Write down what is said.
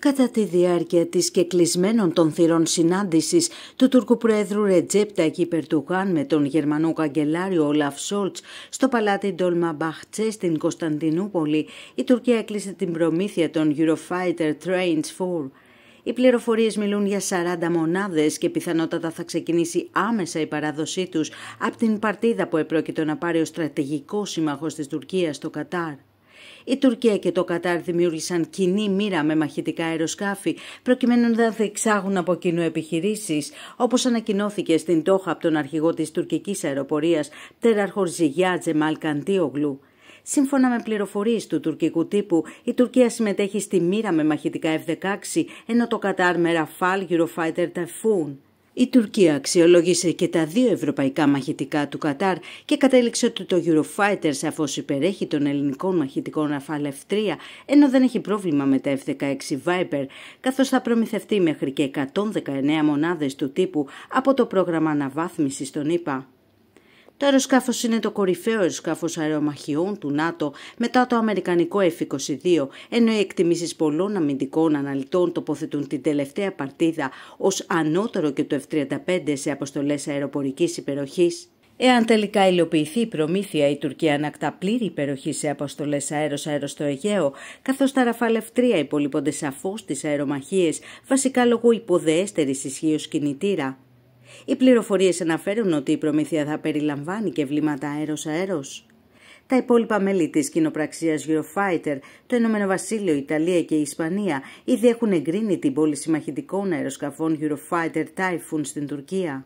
Κατά τη διάρκεια της και κλεισμένων των θυρών συνάντησης του Τούρκου Πρόεδρου Ρετζέπτα Κιπερτουκάν με τον Γερμανό Καγκελάριο Όλαφ Σόλτς στο παλάτι Ντόλμα Μπαχτσέ στην Κωνσταντινούπολη, η Τουρκία έκλεισε την προμήθεια των Eurofighter Trains 4. Οι πληροφορίες μιλούν για 40 μονάδες και πιθανότατα θα ξεκινήσει άμεσα η παράδοσή τους από την παρτίδα που επρόκειτο να πάρει ο στρατηγικός σύμμαχος της Τουρκίας στο Κατάρ. Η Τουρκία και το Κατάρ δημιούργησαν κοινή μοίρα με μαχητικά αεροσκάφη, προκειμένου να διεξάγουν από κοινού επιχειρήσεις, όπως ανακοινώθηκε στην Τόχα από τον αρχηγό της τουρκικής αεροπορίας, Τεραρχορζιγιά Τζεμάλ Καντίογλου. Σύμφωνα με πληροφορίες του τουρκικού τύπου, η Τουρκία συμμετέχει στη μοίρα με μαχητικά F-16, ενώ το Κατάρ με Rafale Eurofighter Typhoon. Η Τουρκία αξιολόγησε και τα δύο ευρωπαϊκά μαχητικά του Κατάρ και κατέληξε ότι το Eurofighter σαφώ υπερέχει των ελληνικών μαχητικών Rafale F3, ενώ δεν έχει πρόβλημα με τα F-16 Viper, καθώς θα προμηθευτεί μέχρι και 119 μονάδες του τύπου από το πρόγραμμα αναβάθμισης των ΗΠΑ. Το αεροσκάφος είναι το κορυφαίο αεροσκάφος αερομαχιών του ΝΑΤΟ μετά το Αμερικανικό F-22, ενώ οι εκτιμήσεις πολλών αμυντικών αναλυτών τοποθετούν την τελευταία παρτίδα ως ανώτερο και το F-35 σε αποστολές αεροπορικής υπεροχής. Εάν τελικά υλοποιηθεί η προμήθεια, η Τουρκία ανακτά πλήρη υπεροχή σε αποστολές αέρο-αέρο στο Αιγαίο, καθώς τα Ραφάλ F3 υπολείπονται σαφώς στις αερομαχίες, βασικά λόγω υποδεέστερη ισχύως κινητήρα. Οι πληροφορίες αναφέρουν ότι η προμήθεια θα περιλαμβάνει και βλήματα αέρος-αέρος. Τα υπόλοιπα μέλη της κοινοπραξίας Eurofighter, το Ηνωμένο Βασίλειο, Ιταλία και η Ισπανία ήδη έχουν εγκρίνει την πώληση μαχητικών αεροσκαφών Eurofighter Typhoon στην Τουρκία.